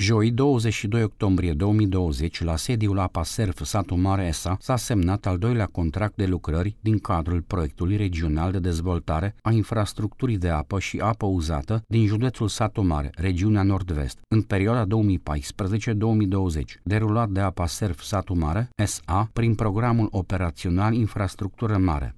Joi, 22 octombrie 2020, la sediul APA Serf, satul Maresa, s-a semnat al doilea contract de lucrări din cadrul proiectului regional de dezvoltare a infrastructurii de apă și apă uzată din județul Satu Mare, regiunea Nord-Vest, în perioada 2014-2020, derulat de APA Serf Satu Mare, SA, prin programul operațional Infrastructură Mare.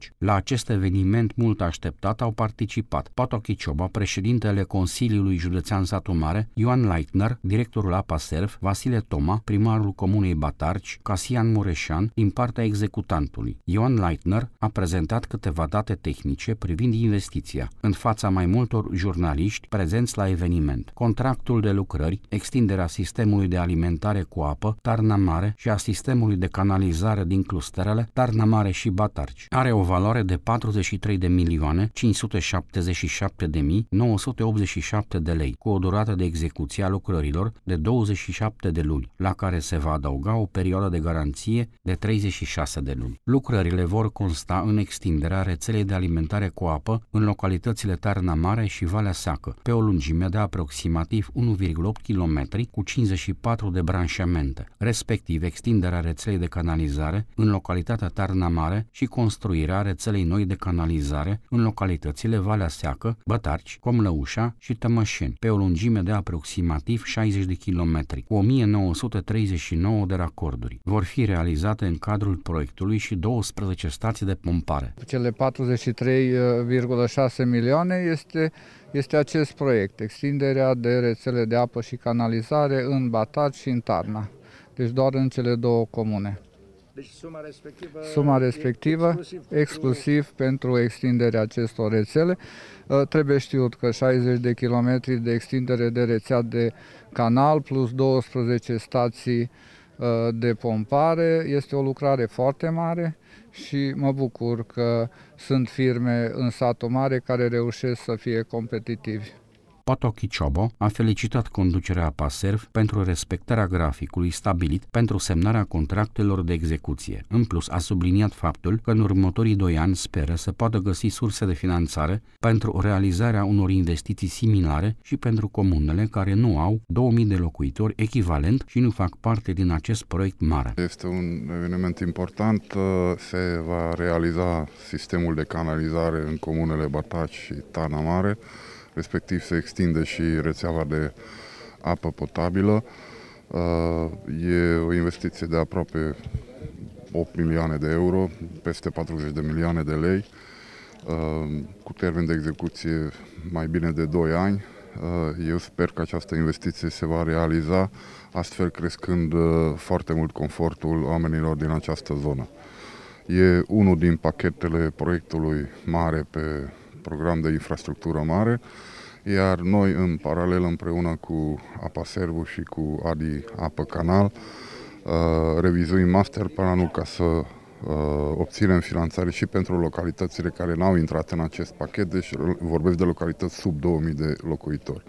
2014-2020. La acest eveniment mult așteptat au participat Pato Chicioba, președintele Consiliului Județean Satu Mare, Ioan Leitner, directorul APA SERF, Vasile Toma, primarul Comunei Batarci, Casian Mureșan, din partea executantului. Ioan Leitner a prezentat câteva date tehnice privind investiția, în fața mai multor jurnaliști prezenți la eveniment. Contractul de lucrări, extinderea sistemului de alimentare cu apă, tarna mare și a sistemului de canalizare din clusterele Tarna Mare și Batarci. Are o valoare de 43 de milioane 577 de mii 987 de lei, cu o durată de execuție a lucrărilor de 27 de luni, la care se va adăuga o perioadă de garanție de 36 de luni. Lucrările vor consta în extinderea rețelei de alimentare cu apă în localitățile Tarna Mare și Valea Sacă, pe o lungime de aproximativ 1,8 km cu 54 de branșamente, respectiv extinderea rețelei de canalizare în localitatea localitatea Tarna Mare și construirea rețelei noi de canalizare în localitățile Valea Seacă, Bătarci, Comlăușa și Tămășeni, pe o lungime de aproximativ 60 de kilometri, cu 1939 de racorduri. Vor fi realizate în cadrul proiectului și 12 stații de pompare. Cele 43,6 milioane este, este acest proiect, extinderea de rețele de apă și canalizare în Batat și în Tarna deci doar în cele două comune. Deci suma respectivă, suma respectivă exclusiv, exclusiv pentru... pentru extinderea acestor rețele. Uh, trebuie știut că 60 de kilometri de extindere de rețea de canal plus 12 stații uh, de pompare este o lucrare foarte mare și mă bucur că sunt firme în satul mare care reușesc să fie competitivi. Potoki Ciobo a felicitat conducerea Paserv pentru respectarea graficului stabilit pentru semnarea contractelor de execuție. În plus, a subliniat faptul că în următorii doi ani speră să poată găsi surse de finanțare pentru realizarea unor investiții similare și pentru comunele care nu au 2000 de locuitori echivalent și nu fac parte din acest proiect mare. Este un eveniment important. Ă, se va realiza sistemul de canalizare în comunele Bataci și Tana Mare respectiv se extinde și rețeaua de apă potabilă. Uh, e o investiție de aproape 8 milioane de euro, peste 40 de milioane de lei, uh, cu termen de execuție mai bine de 2 ani. Uh, eu sper că această investiție se va realiza, astfel crescând foarte mult confortul oamenilor din această zonă. E unul din pachetele proiectului mare pe program de infrastructură mare, iar noi în paralel împreună cu Apaservu și cu Adi Apă Canal uh, revizuim master planul ca să uh, obținem finanțare și pentru localitățile care n-au intrat în acest pachet, deci vorbesc de localități sub 2000 de locuitori.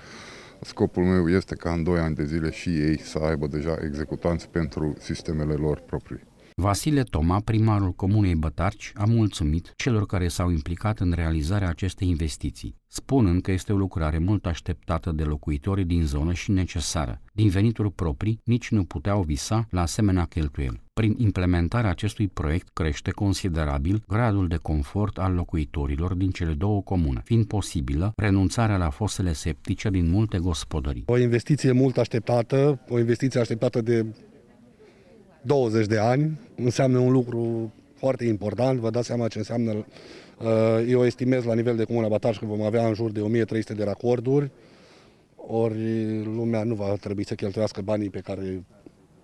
Scopul meu este ca în 2 ani de zile și ei să aibă deja executanți pentru sistemele lor proprii. Vasile Toma, primarul Comunei Bătarci, a mulțumit celor care s-au implicat în realizarea acestei investiții, spunând că este o lucrare mult așteptată de locuitorii din zonă și necesară. Din venituri proprii, nici nu puteau visa la asemenea cheltuieli. Prin implementarea acestui proiect crește considerabil gradul de confort al locuitorilor din cele două comune, fiind posibilă renunțarea la fosele septice din multe gospodării. O investiție mult așteptată, o investiție așteptată de 20 de ani înseamnă un lucru foarte important. Vă dați seama ce înseamnă, uh, eu estimez la nivel de Comuna Bataș că vom avea în jur de 1300 de racorduri, ori lumea nu va trebui să cheltuiască banii pe care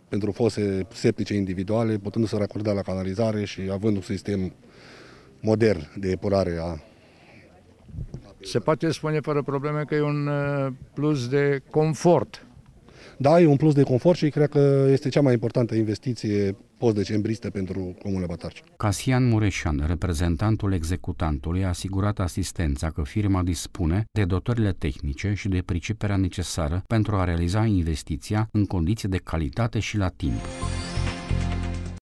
pentru fose septice individuale, putând să racorda la canalizare și având un sistem modern de epurare a se poate spune fără probleme că e un uh, plus de confort da, e un plus de confort și cred că este cea mai importantă investiție post-decembristă pentru Comuna Batarci. Casian Mureșan, reprezentantul executantului, a asigurat asistența că firma dispune de dotările tehnice și de priceperea necesară pentru a realiza investiția în condiții de calitate și la timp.